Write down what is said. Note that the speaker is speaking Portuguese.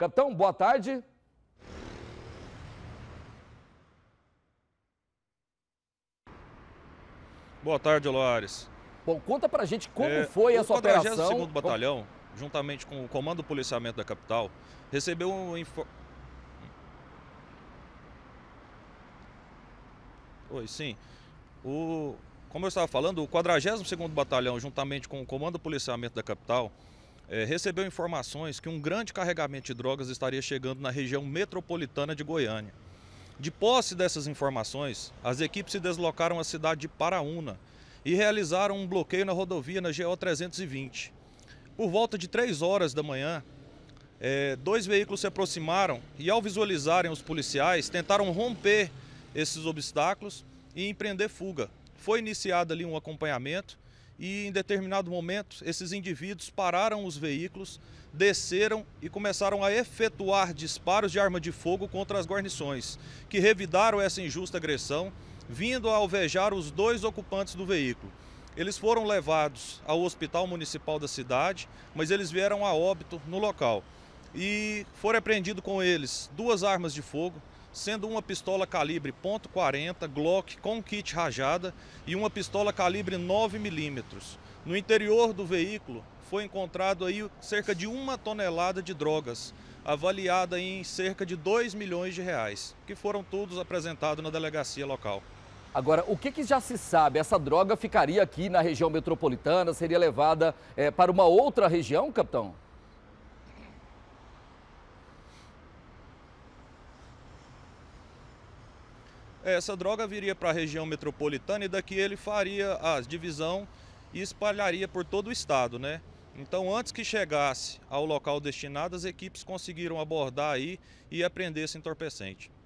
Capitão, boa tarde. Boa tarde, Loares. Bom, conta pra gente como é, foi essa operação. O 42º Batalhão, juntamente com o Comando Policiamento da Capital, recebeu um... Info... Oi, sim. O, como eu estava falando, o 42º Batalhão, juntamente com o Comando Policiamento da Capital, é, recebeu informações que um grande carregamento de drogas estaria chegando na região metropolitana de Goiânia. De posse dessas informações, as equipes se deslocaram à cidade de Paraúna e realizaram um bloqueio na rodovia na GO 320. Por volta de 3 horas da manhã, é, dois veículos se aproximaram e, ao visualizarem os policiais, tentaram romper esses obstáculos e empreender fuga. Foi iniciado ali um acompanhamento e em determinado momento esses indivíduos pararam os veículos, desceram e começaram a efetuar disparos de arma de fogo contra as guarnições, que revidaram essa injusta agressão, vindo a alvejar os dois ocupantes do veículo. Eles foram levados ao hospital municipal da cidade, mas eles vieram a óbito no local. E foram apreendido com eles duas armas de fogo, sendo uma pistola calibre .40 Glock com kit rajada e uma pistola calibre 9mm. No interior do veículo foi encontrado aí cerca de uma tonelada de drogas, avaliada em cerca de 2 milhões de reais, que foram todos apresentados na delegacia local. Agora, o que, que, já se sabe? Essa droga ficaria aqui na região metropolitana, seria levada é, para uma outra região, capitão? essa droga viria para a região metropolitana e daqui ele faria a divisão e espalharia por todo o estado, né? Então, antes que chegasse ao local destinado, as equipes conseguiram abordar aí e apreender esse entorpecente.